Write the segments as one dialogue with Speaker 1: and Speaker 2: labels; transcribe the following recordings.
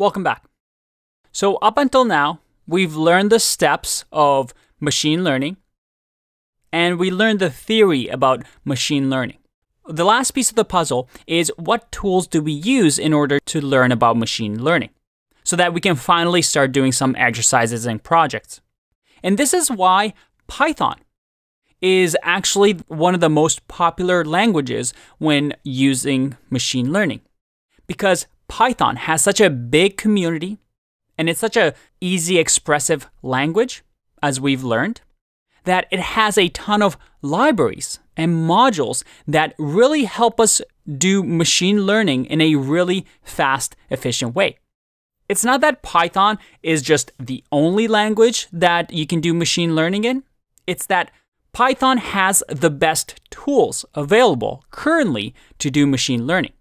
Speaker 1: Welcome back. So, up until now, we've learned the steps of machine learning and we learned the theory about machine learning. The last piece of the puzzle is what tools do we use in order to learn about machine learning so that we can finally start doing some exercises and projects. And this is why Python is actually one of the most popular languages when using machine learning because Python has such a big community and it's such a easy expressive language as we've learned that it has a ton of libraries and modules that really help us do machine learning in a really fast, efficient way. It's not that Python is just the only language that you can do machine learning in. It's that Python has the best tools available currently to do machine learning.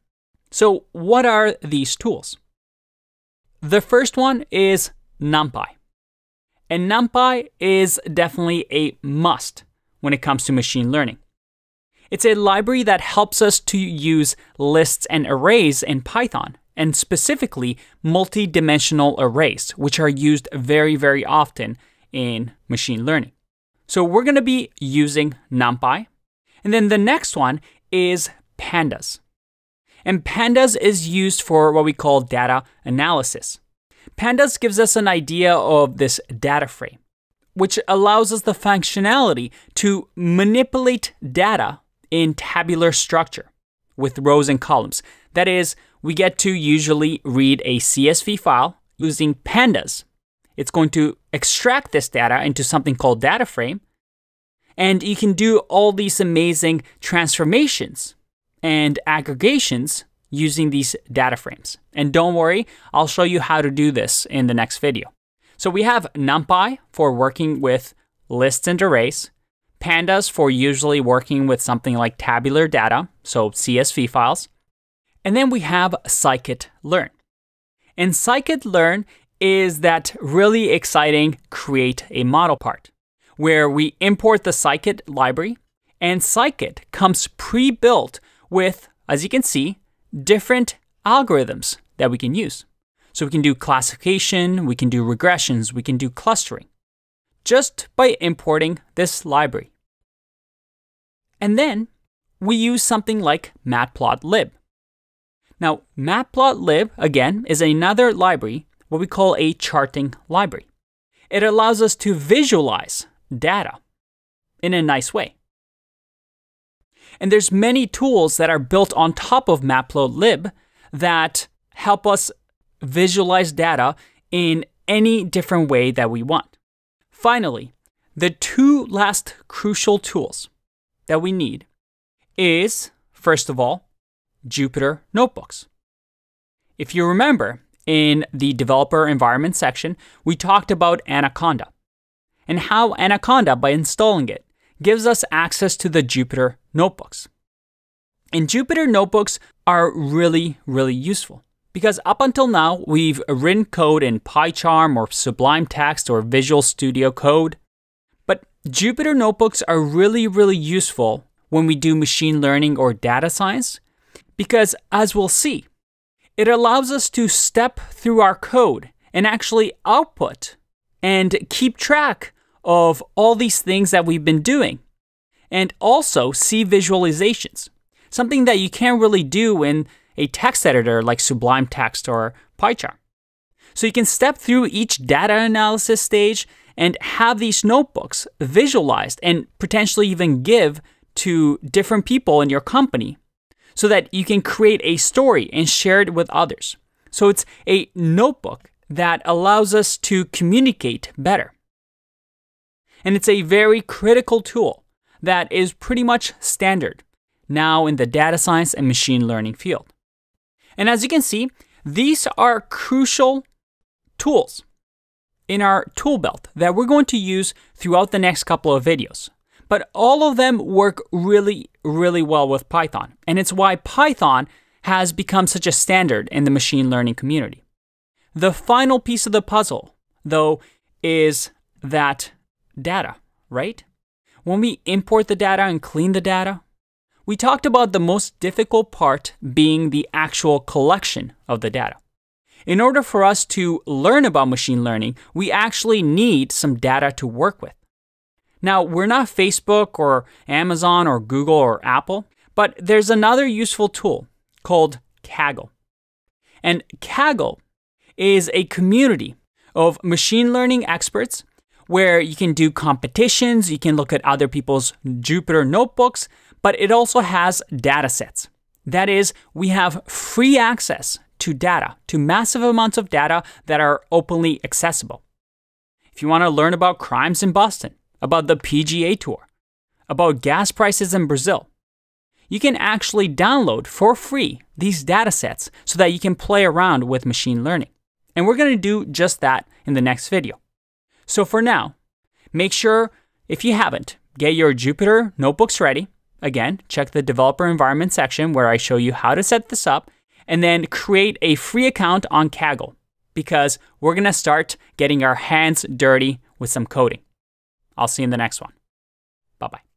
Speaker 1: So, what are these tools? The first one is NumPy. And NumPy is definitely a must when it comes to machine learning. It's a library that helps us to use lists and arrays in Python, and specifically multi-dimensional arrays, which are used very, very often in machine learning. So we're gonna be using NumPy. And then the next one is pandas. And pandas is used for what we call data analysis. Pandas gives us an idea of this data frame, which allows us the functionality to manipulate data in tabular structure with rows and columns. That is, we get to usually read a CSV file using pandas. It's going to extract this data into something called data frame, and you can do all these amazing transformations and aggregations using these data frames. And don't worry, I'll show you how to do this in the next video. So we have NumPy for working with lists and arrays, pandas for usually working with something like tabular data, so CSV files, and then we have scikit-learn. And scikit-learn is that really exciting create a model part, where we import the scikit library, and scikit comes pre-built with, as you can see, different algorithms that we can use. So we can do classification, we can do regressions, we can do clustering, just by importing this library. And then we use something like matplotlib. Now, matplotlib, again, is another library, what we call a charting library. It allows us to visualize data in a nice way. And there's many tools that are built on top of matplotlib that help us visualize data in any different way that we want. Finally, the two last crucial tools that we need is, first of all, Jupyter Notebooks. If you remember, in the developer environment section, we talked about Anaconda and how Anaconda, by installing it, gives us access to the Jupyter notebooks. And Jupyter notebooks are really, really useful because up until now, we've written code in PyCharm or Sublime Text or Visual Studio Code. But Jupyter notebooks are really, really useful when we do machine learning or data science because, as we'll see, it allows us to step through our code and actually output and keep track of all these things that we've been doing and also see visualizations, something that you can't really do in a text editor like Sublime Text or PyCharm. So you can step through each data analysis stage and have these notebooks visualized and potentially even give to different people in your company so that you can create a story and share it with others. So it's a notebook that allows us to communicate better. And it's a very critical tool that is pretty much standard now in the data science and machine learning field. And as you can see, these are crucial tools in our tool belt that we're going to use throughout the next couple of videos. But all of them work really, really well with Python. And it's why Python has become such a standard in the machine learning community. The final piece of the puzzle, though, is that data, right? when we import the data and clean the data, we talked about the most difficult part being the actual collection of the data. In order for us to learn about machine learning, we actually need some data to work with. Now, we're not Facebook or Amazon or Google or Apple, but there's another useful tool called Kaggle. And Kaggle is a community of machine learning experts where you can do competitions, you can look at other people's Jupyter notebooks, but it also has data sets. That is, we have free access to data, to massive amounts of data that are openly accessible. If you want to learn about crimes in Boston, about the PGA Tour, about gas prices in Brazil, you can actually download for free these data sets so that you can play around with machine learning. And we're going to do just that in the next video. So for now, make sure, if you haven't, get your Jupyter notebooks ready. Again, check the developer environment section where I show you how to set this up and then create a free account on Kaggle because we're going to start getting our hands dirty with some coding. I'll see you in the next one. Bye bye.